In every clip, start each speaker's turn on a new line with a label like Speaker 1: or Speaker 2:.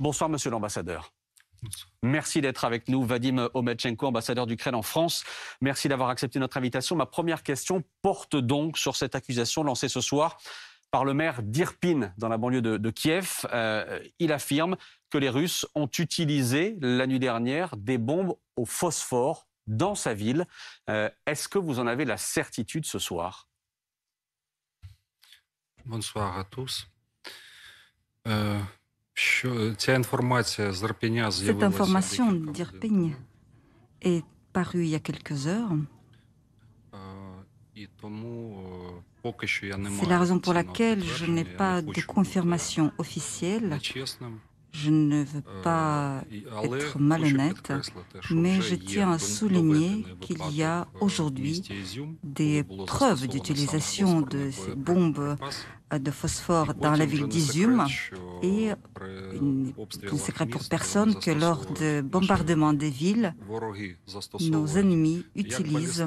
Speaker 1: Bonsoir, monsieur l'ambassadeur. Merci d'être avec nous, Vadim Ometchenko, ambassadeur d'Ukraine en France. Merci d'avoir accepté notre invitation. Ma première question porte donc sur cette accusation lancée ce soir par le maire d'Irpin, dans la banlieue de, Kiev. Euh, il affirme que les Russes ont utilisé la nuit dernière des bombes au phosphore dans sa ville. Euh, est-ce que vous en avez la certitude ce soir
Speaker 2: Bonsoir à tous. Euh, Э, Cette information
Speaker 3: d'Irpigne est parue il y a quelques heures.
Speaker 2: Э, C'est la raison pour laquelle je n'ai pas
Speaker 3: de confirmation officielle. Je ne veux euh, pas être malhonnête, mais je tiens à souligner qu'il y a euh, aujourd'hui des preuves d'utilisation de ces bombes euh, de phosphore dans la ville d'Izum et il ne secret pour personne que lors de bombardements des villes, nos ennemis utilisent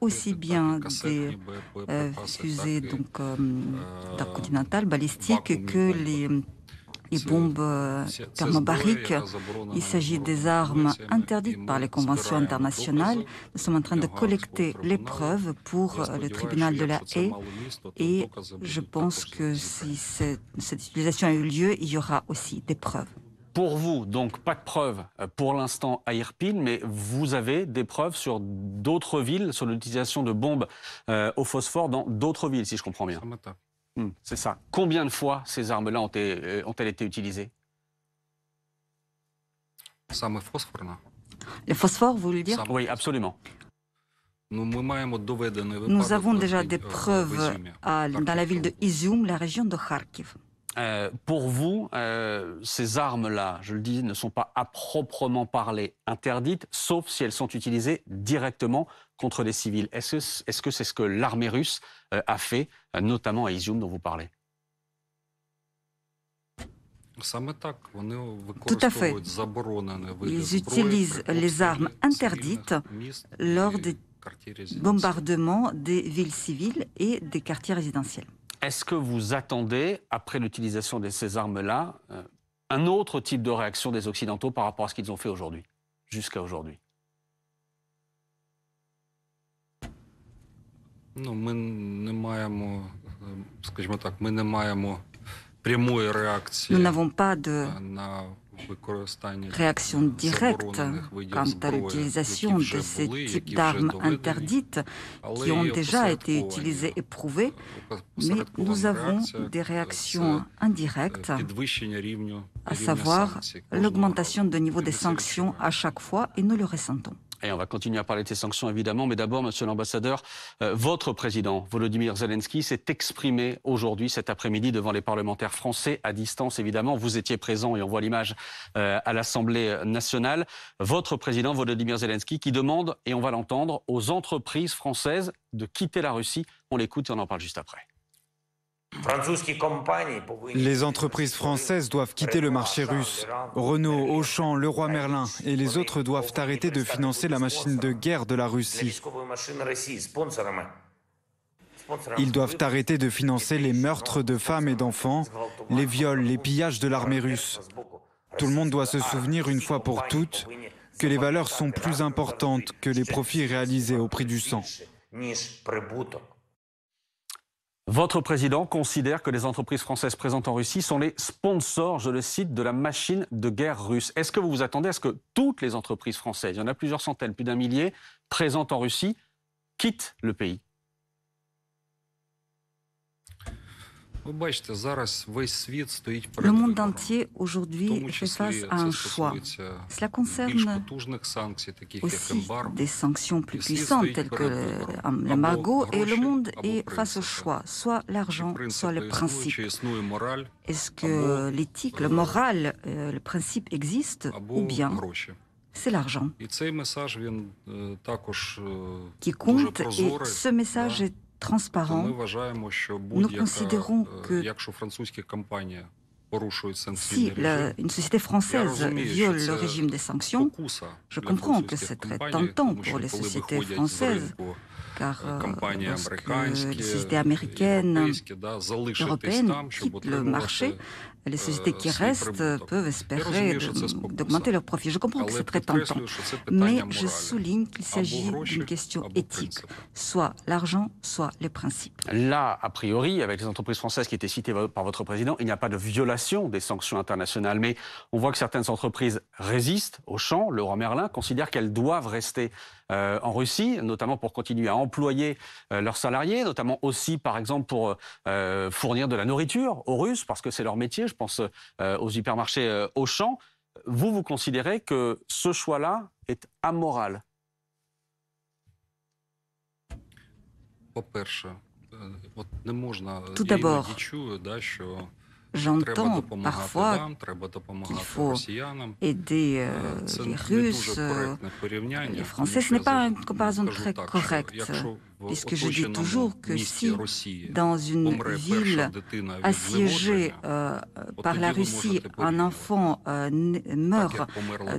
Speaker 3: aussi bien des fusées donc continental balistiques que les les bombes thermobariques. Il euh, s'agit des armes interdites par les conventions internationales. Nous sommes en train de collecter les preuves pour euh, le tribunal de la haie. et je pense que si cette, utilisation a eu lieu, il y aura aussi des preuves.
Speaker 1: Pour vous, donc pas de preuves euh, pour l'instant à Irpin, mais vous avez des preuves sur d'autres villes, sur l'utilisation de bombes au phosphore dans d'autres villes, si je comprends bien. Hmm. C'est ça. Combien de fois ces armes-là ont-elles euh, été utilisées
Speaker 2: Les phosphores, vous voulez dire Oui, absolument. Nous avons déjà des euh, preuves
Speaker 3: dans la ville de Izium, la région de Kharkiv.
Speaker 2: Euh, pour vous, ces armes-là,
Speaker 1: je le dis, ne sont pas à proprement parler interdites, sauf si elles sont utilisées directement contre des civils. Est-ce que c'est -ce, que, ce que l'armée russe euh, a fait, euh, notamment
Speaker 2: à Izium dont vous parlez
Speaker 3: tout à fait. Ils utilisent les armes interdites lors des bombardements des villes civiles et des quartiers résidentiels.
Speaker 1: Est-ce que vous attendez, après l'utilisation de ces armes-là, euh, un autre type de réaction des Occidentaux par rapport à ce qu'ils ont fait aujourd'hui, jusqu'à aujourd'hui
Speaker 2: Nous
Speaker 3: n'avons pas de
Speaker 2: réaction directe quant à l'utilisation de ces types d'armes interdites
Speaker 3: qui ont déjà été utilisées et prouvées, mais nous avons des réactions indirectes, à savoir l'augmentation de niveau des sanctions à chaque fois et nous le ressentons.
Speaker 1: Et on va continuer à parler de ces sanctions, évidemment. Mais d'abord, monsieur l'ambassadeur, euh, votre président, Volodymyr Zelensky, s'est exprimé aujourd'hui, cet après-midi, devant les parlementaires français, à distance, évidemment. Vous étiez présent, et on voit l'image, euh, à l'Assemblée nationale. Votre président, Volodymyr Zelensky, qui demande, et on va l'entendre, aux entreprises françaises de quitter la Russie. On l'écoute et on en parle juste après.
Speaker 2: Les entreprises françaises doivent quitter le marché russe. Renault, Auchan, Leroy Merlin et les autres doivent arrêter de financer la machine de guerre de la Russie.
Speaker 3: Ils doivent arrêter
Speaker 2: de financer les meurtres de femmes et d'enfants, les viols, les pillages de l'armée russe. Tout le monde doit se souvenir une fois pour toutes que les valeurs sont plus importantes que les profits réalisés au prix du sang. Votre
Speaker 1: président considère que les entreprises françaises présentes en Russie sont les sponsors, je le cite, de la machine de guerre russe. Est-ce que vous vous attendez à ce que toutes les entreprises françaises, il y en a plusieurs centaines, plus d'un millier,
Speaker 2: présentes en Russie, quittent le pays Le
Speaker 3: monde entier aujourd'hui fait face à un choix. Cela concerne
Speaker 2: aussi des
Speaker 3: sanctions plus puissantes telles que l'embargo et le monde est face au choix, soit l'argent, soit le principe.
Speaker 2: Est-ce
Speaker 3: que l'éthique, le moral, euh, le principe existe ou bien c'est l'argent
Speaker 2: qui compte et ce message est
Speaker 3: transparent,
Speaker 2: nous considérons э, que si une société française viole le régime
Speaker 3: des sanctions, je comprends que c'est très tentant pour les sociétés françaises, э, car
Speaker 2: э, les sociétés américaines, européennes quittent le marché,
Speaker 3: les euh, sociétés qui restent peuvent espérer d'augmenter leurs profits. Je comprends que c'est très tentant, mais je souligne qu'il s'agit d'une question éthique, soit l'argent, soit les principes.
Speaker 1: Là, a priori, avec les entreprises françaises qui étaient citées par votre président, il n'y a pas de violation des sanctions internationales, mais on voit que certaines entreprises résistent. au le roi Merlin, considère qu'elles doivent rester euh, en Russie, notamment pour continuer à employer euh, leurs salariés, notamment aussi, par exemple, pour fournir de la nourriture aux Russes, parce que c'est leur métier. Je pense euh, euh, aux hypermarchés euh, Auchan. Vous, vous considérez que ce choix-là est amoral
Speaker 2: Tout d'abord,
Speaker 3: J'entends parfois qu'il faut aider les Russes, les Français. Ce n'est pas une comparaison très correcte puisque je dis toujours que si dans une ville assiégée euh, euh, par la Russie, un enfant euh, meurt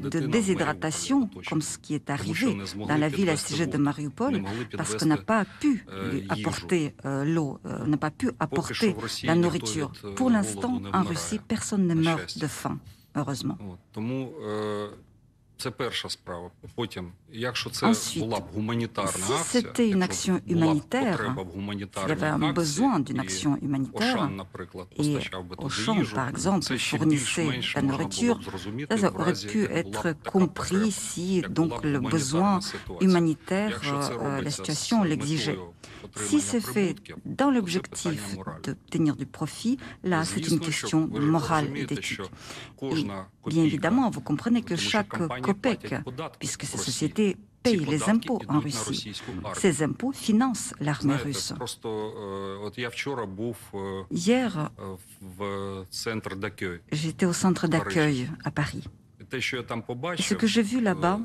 Speaker 3: de déshydratation, comme ce qui est arrivé dans la ville assiégée de Mariupol, parce qu'on n'a pas pu э, apporter l'eau, on n'a pas pu apporter la nourriture. Э, Pour l'instant, en Russie, personne ne meurt de faim, heureusement.
Speaker 2: Э, Ensuite, si c'était une action humanitaire, il y avait un
Speaker 3: besoin d'une action humanitaire et au par exemple, fournissait la nourriture, ça aurait pu être compris si donc le besoin humanitaire, la situation l'exigeait. Si c'est fait dans l'objectif d'obtenir du profit, là, c'est une question morale et d'éthique. bien évidemment, vous comprenez que chaque COPEC, puisque ces sociétés payent les impôts en Russie. Ces impôts financent l'armée russe.
Speaker 2: Э, Hier, э, j'étais au centre d'accueil à Paris. Et ce que j'ai vu э, là-bas,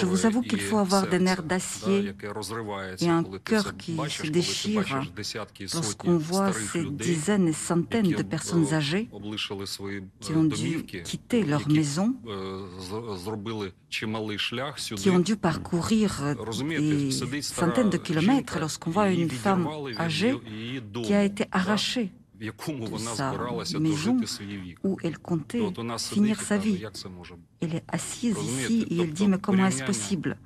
Speaker 2: je vous avoue qu'il faut avoir des nerfs d'acier et un cœur qui se déchire lorsqu'on voit ces dizaines
Speaker 3: et centaines de personnes âgées
Speaker 2: qui ont dû quitter leur maison, qui ont dû parcourir des centaines de kilomètres
Speaker 3: lorsqu'on voit une femme âgée qui a été arrachée
Speaker 2: de sa maison
Speaker 3: où elle comptait finir sa vie. Elle est assise ici et elle dit, mais comment est-ce possible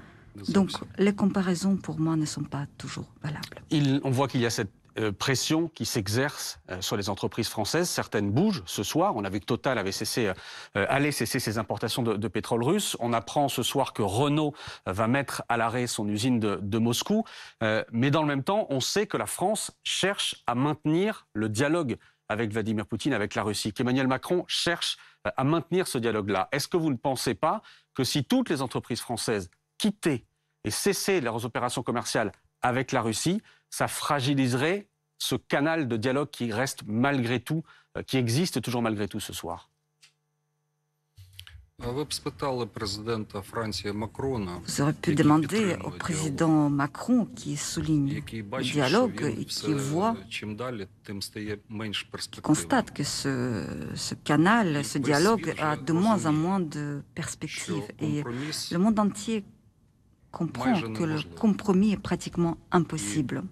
Speaker 3: Donc les comparaisons pour moi ne sont pas toujours
Speaker 1: valables. Il, on voit qu'il y a cette euh, pression qui s'exerce euh, sur les entreprises françaises. Certaines bougent ce soir. On a vu que Total avait cessé, euh, allait cesser ses importations de, pétrole russe. On apprend ce soir que Renault va mettre à l'arrêt son usine de, de Moscou. mais dans le même temps, on sait que la France cherche à maintenir le dialogue avec Vladimir Poutine, avec la Russie, qu'Emmanuel Macron cherche à maintenir ce dialogue-là. Est-ce que vous ne pensez pas que si toutes les entreprises françaises quittaient et cessaient leurs opérations commerciales avec la Russie, ça fragiliserait ce canal de dialogue qui reste malgré tout, euh, qui
Speaker 2: existe toujours malgré tout ce soir. Vous aurez pu demander
Speaker 3: au président Macron qui souligne le dialogue et qui voit,
Speaker 2: qui constate que
Speaker 3: ce canal, ce dialogue a de moins en moins de perspectives. Et le monde entier comprend que le compromis est pratiquement impossible.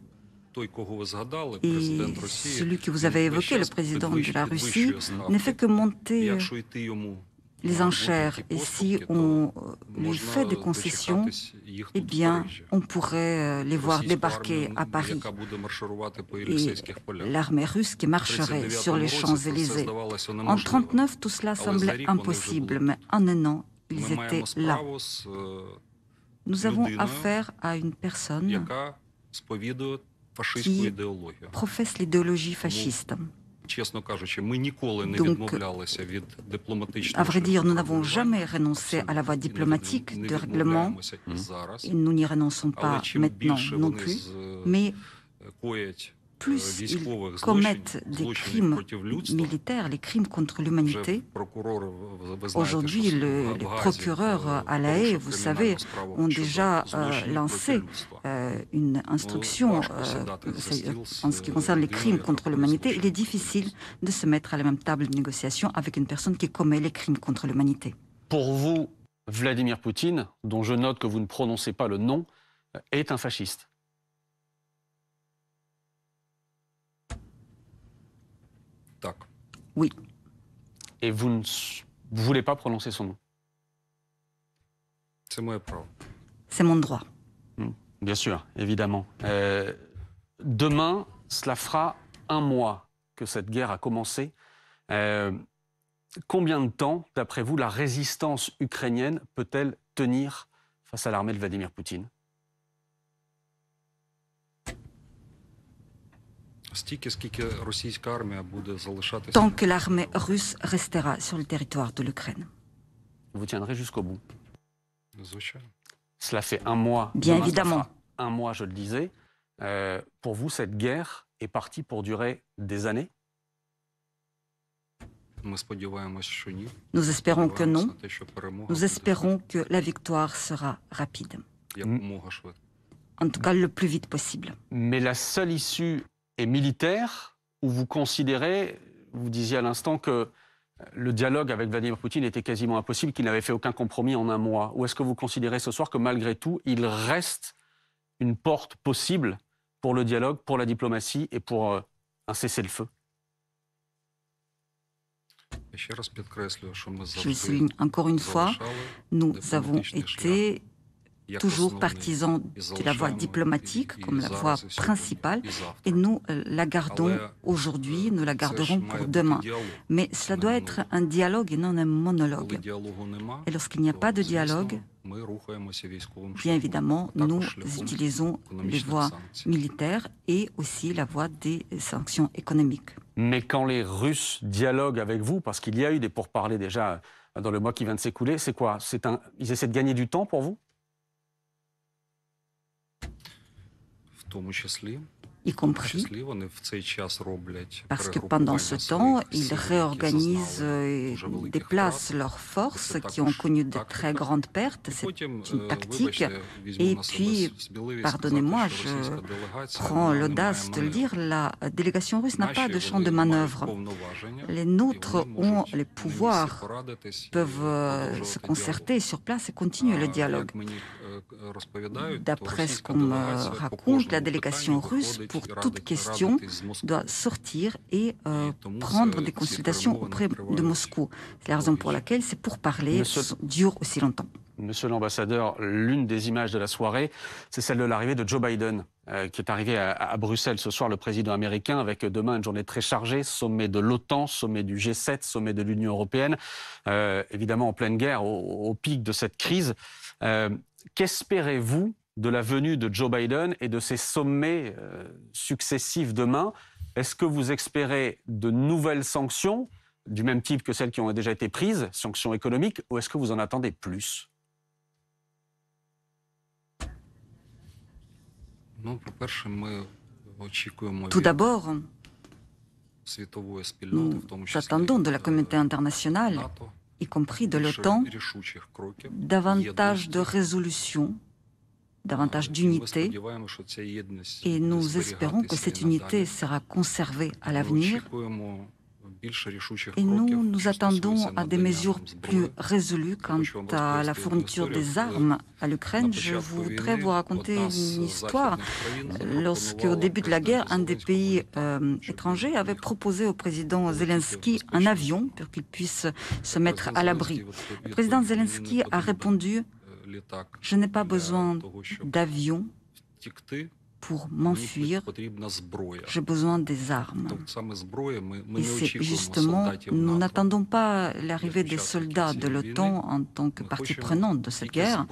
Speaker 2: Et celui que vous avez évoqué, le président de la Russie, ne fait que monter
Speaker 3: les enchères. Et si on lui fait des concessions, eh bien, on pourrait les voir débarquer à Paris.
Speaker 2: Et l'armée russe qui marcherait sur les Champs-Élysées. En 1939, tout cela semblait impossible, mais en
Speaker 3: un an, ils étaient là. Nous avons affaire à une personne qui l'idéologie fasciste. à vrai dire, nous n'avons jamais renoncé à la voie diplomatique de règlement, et nous n'y renonçons pas maintenant non plus, mais
Speaker 2: plus ils commettent des crimes
Speaker 3: militaires, les crimes contre l'humanité, aujourd'hui le, les procureurs à La Haye, vous savez, ont déjà lancé э, э, une э, instruction en ce qui concerne les crimes contre l'humanité. Il est difficile de se mettre à la même table de négociation avec une personne qui commet les crimes contre l'humanité.
Speaker 1: Pour vous, Vladimir Poutine, dont je note que vous ne prononcez pas le nom, est un fasciste Oui. Et vous ne voulez pas prononcer son nom C'est mon droit. C'est mon droit. Hmm, bien sûr, évidemment. Euh, demain, cela fera un mois que cette guerre a commencé. Euh, combien de temps, d'après vous, la résistance ukrainienne peut-elle
Speaker 2: tenir face à l'armée de Vladimir Poutine tant que
Speaker 3: l'armée russe restera sur le territoire de l'Ukraine.
Speaker 2: Vous tiendrez jusqu'au bout.
Speaker 1: Cela fait un mois. Bien évidemment. Un mois, je le disais. Euh, pour vous, cette guerre est partie pour durer des années
Speaker 2: Nous
Speaker 3: espérons que non.
Speaker 2: Nous espérons
Speaker 3: que la victoire sera rapide. En tout cas, le plus vite possible.
Speaker 1: Mais la seule issue et militaire, où vous considérez, vous disiez à l'instant que euh, le dialogue avec Vladimir Poutine était quasiment impossible, qu'il n'avait fait aucun compromis en un mois. Ou est-ce que vous considérez ce soir que malgré tout, il reste une porte possible pour le dialogue, pour la diplomatie et pour euh, un cessez-le-feu
Speaker 2: Je
Speaker 3: souligne encore une fois, nous avons été toujours partisans de la voie diplomatique comme la voie principale et nous euh, la gardons euh, aujourd'hui, nous la garderons pour demain. Mais cela doit être un dialogue et non un monologue.
Speaker 2: Et lorsqu'il n'y a pas
Speaker 3: de dialogue,
Speaker 2: Bien évidemment, nous utilisons les voies
Speaker 3: militaires et aussi la voie des sanctions économiques.
Speaker 2: Mais quand les Russes
Speaker 1: dialoguent avec vous, parce qu'il y a eu des pourparlers déjà dans le mois qui vient de s'écouler, c'est quoi un... Ils essaient de gagner du temps pour vous
Speaker 3: y compris
Speaker 2: parce que pendant ce temps,
Speaker 3: ils réorganisent et euh, déplacent leurs forces qui ont connu de très grandes pertes, c'est une tactique. Et puis, pardonnez-moi, je prends l'audace de le dire, la délégation russe n'a pas de champ de manœuvre. Les nôtres ont les pouvoirs, peuvent euh, se concerter sur place et continuer le dialogue.
Speaker 2: D'après ce qu'on me raconte, la délégation russe, pour toute question, doit
Speaker 3: sortir et euh, prendre des consultations auprès de Moscou. C'est la raison pour laquelle c'est pour parler, dure aussi longtemps.
Speaker 1: Monsieur l'ambassadeur, l'une des images de la soirée, c'est celle de l'arrivée de Joe Biden, euh, qui est arrivé à, Bruxelles ce soir, le président américain, avec euh, demain une journée très chargée, sommet de l'OTAN, sommet du G7, sommet de l'Union européenne, euh, évidemment en pleine guerre, au, pic de cette crise. Qu'espérez-vous de la venue de Joe Biden et de ses sommets successifs demain Est-ce que vous espérez de nouvelles sanctions du même type que celles qui ont déjà été prises, sanctions économiques, ou est-ce que vous en attendez plus
Speaker 2: Tout d'abord, nous
Speaker 3: attendons de la communauté internationale, y compris de l'OTAN, davantage de résolution, davantage d'unité, et nous espérons que cette unité sera conservée à l'avenir. Et nous, nous attendons à des mesures plus résolues quant à la fourniture des armes à l'Ukraine. Je voudrais vous raconter une histoire. Lorsqu'au début de la guerre, un des pays euh, étrangers avait proposé au président Zelensky un avion pour qu'il puisse se mettre à l'abri. Le président Zelensky a répondu, euh, je n'ai pas besoin d'avion pour m'enfuir,
Speaker 2: j'ai besoin des armes. Et c'est justement,
Speaker 3: nous n'attendons pas l'arrivée des soldats de l'OTAN en tant que partie prenante de cette guerre.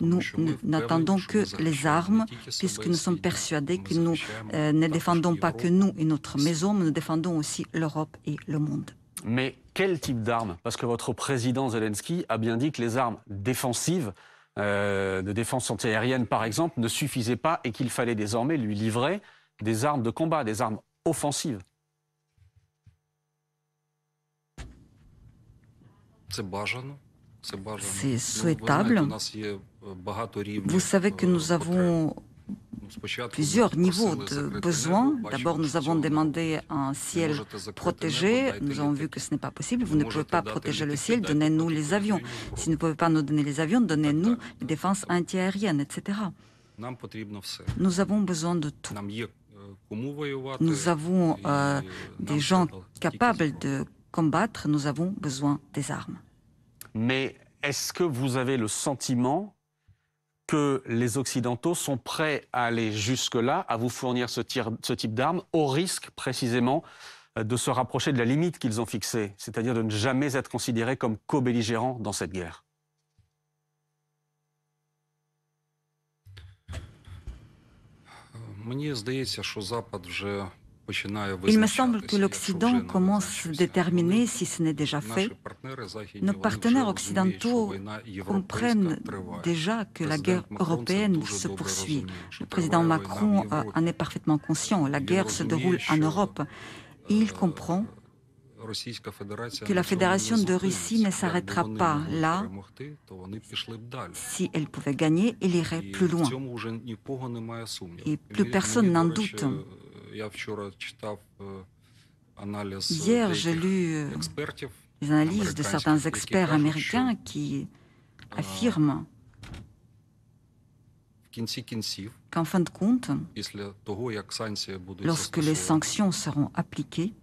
Speaker 3: Nous n'attendons que les armes, puisque nous sommes persuadés que nous ne défendons pas que nous et notre maison, mais nous défendons aussi l'Europe et le monde.
Speaker 1: Mais quel type d'armes Parce que votre président Zelensky a bien dit que les armes défensives euh, de défense antiaérienne, par exemple, ne suffisait pas et qu'il fallait désormais lui livrer des armes de combat, des armes offensives.
Speaker 3: C'est souhaitable. Euh, euh, Vous savez que nous avons plusieurs niveaux de euh, besoins. D'abord, nous avons demandé un ciel protégé. Nous avons vu que ce n'est pas possible. Vous ne pouvez pas protéger le ciel. Donnez-nous les avions. Si vous ne pouvez pas nous donner les avions, donnez-nous les défenses antiaériennes, etc. Nous avons besoin de tout. Nous avons euh, euh, des gens capables de combattre. Nous avons besoin des armes.
Speaker 1: Mais est-ce que vous avez le sentiment que les Occidentaux sont prêts à aller jusque-là, à vous fournir ce, type d'armes, au risque précisément euh, de se rapprocher de la limite qu'ils ont fixée, c'est-à-dire de ne jamais être considérés comme co-belligérants dans cette guerre
Speaker 2: il me semble
Speaker 3: que l'Occident commence à déterminer, si ce n'est déjà fait, nos partenaires occidentaux comprennent déjà que la guerre européenne se poursuit. Le président Macron en est parfaitement conscient. La guerre se déroule en Europe. il comprend
Speaker 2: que la Fédération de Russie ne s'arrêtera pas là.
Speaker 3: Si elle pouvait gagner, elle irait plus loin.
Speaker 2: Et plus personne n'en doute. Hier, j'ai lu
Speaker 3: les analyses de certains experts américains qui affirment qu'en fin de compte,
Speaker 2: lorsque les sanctions
Speaker 3: seront appliquées,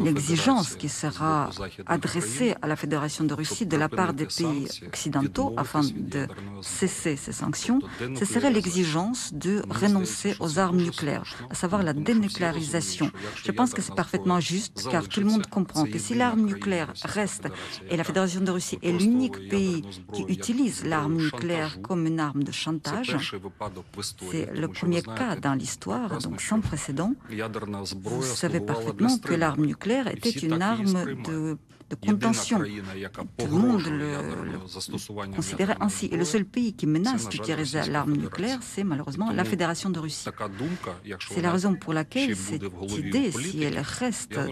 Speaker 2: l'exigence qui sera adressée
Speaker 3: à la Fédération de Russie de la part des pays occidentaux afin de cesser ces sanctions, ce serait l'exigence de renoncer aux armes nucléaires, à savoir la dénucléarisation. Je pense que c'est parfaitement juste, car tout le monde comprend que si l'arme nucléaire reste, et la Fédération de Russie est l'unique pays qui utilise l'arme nucléaire comme une arme de chantage, c'est le premier cas dans l'histoire, donc sans précédent,
Speaker 2: vous savez parfaitement que l'arme nucléaire
Speaker 3: était une arme de contention. Tout le monde le, considérait ainsi. Et le seul pays qui menace d'utiliser l'arme nucléaire, c'est malheureusement la Fédération de Russie. C'est la raison pour laquelle cette idée, si elle reste dans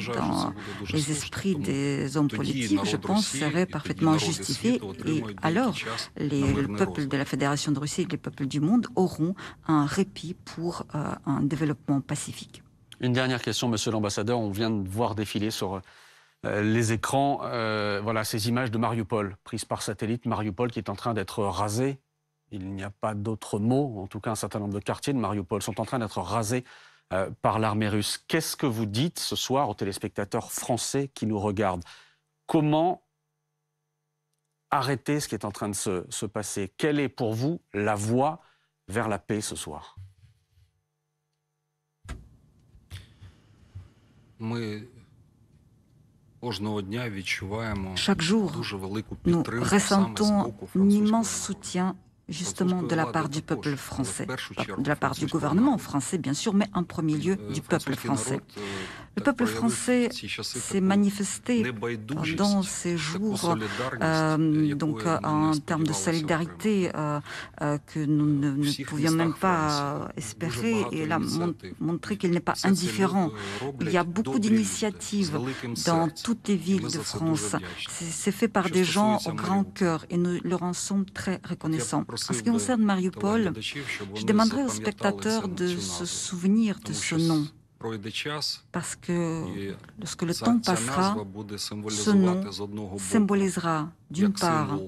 Speaker 3: les esprits des hommes politiques, je pense, serait parfaitement justifiée. Et alors, les, le peuple de la Fédération de Russie et les peuples du monde auront un répit pour euh, un développement pacifique.
Speaker 1: Une dernière question, monsieur l'ambassadeur. On vient de voir défiler sur euh, les écrans euh, voilà, ces images de Mariupol, prises par satellite. Mariupol qui est en train d'être rasé. Il n'y a pas d'autre mot. En tout cas, un certain nombre de quartiers de Mariupol sont en train d'être rasés euh, par l'armée russe. Qu'est-ce que vous dites ce soir aux téléspectateurs français qui nous regardent Comment arrêter ce qui est en train de se, se passer Quelle est pour vous la voie vers la paix ce soir
Speaker 2: Chaque jour,
Speaker 3: nous ressentons un immense soutien justement de la part du peuple français, de la part du gouvernement français bien sûr, mais en premier euh, lieu du peuple français. Euh, le peuple français s'est manifesté dans ces jours, euh, donc en termes de solidarité que nous ne, pouvions même pas espérer, et là montrer qu'il n'est pas indifférent. Il y a beaucoup d'initiatives dans toutes les villes de France. C'est fait par des gens au grand cœur et nous leur en sommes très reconnaissants. En ce qui concerne Mariupol, je demanderai aux spectateurs de se souvenir de ce nom. Parce que lorsque le temps passera, ce nom symbolisera d'une part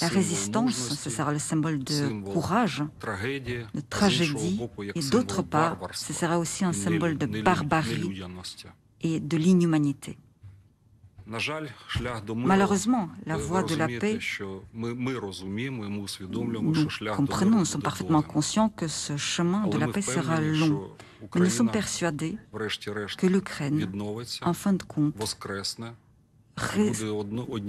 Speaker 2: la résistance, ce
Speaker 3: sera le symbole de courage, de tragédie, et d'autre part, ce sera aussi un symbole de barbarie et de l'inhumanité.
Speaker 2: Malheureusement, la voie de la paix, nous comprenons, nous
Speaker 3: sommes parfaitement conscients que ce chemin de la paix sera long. Mais nous sommes persuadés
Speaker 2: que l'Ukraine, en fin de compte,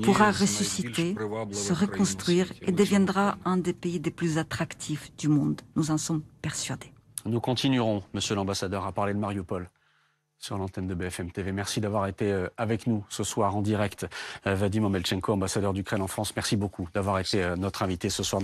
Speaker 2: pourra ressusciter, se reconstruire
Speaker 3: et deviendra un des pays les plus attractifs du monde. Nous en sommes persuadés.
Speaker 1: Nous continuerons, Monsieur l'ambassadeur, à parler de Mariupol sur l'antenne de BFM TV. Merci d'avoir été euh, avec nous ce soir en direct. Euh, Vadim Omelchenko, ambassadeur d'Ukraine en France, merci beaucoup d'avoir été euh, notre invité ce soir.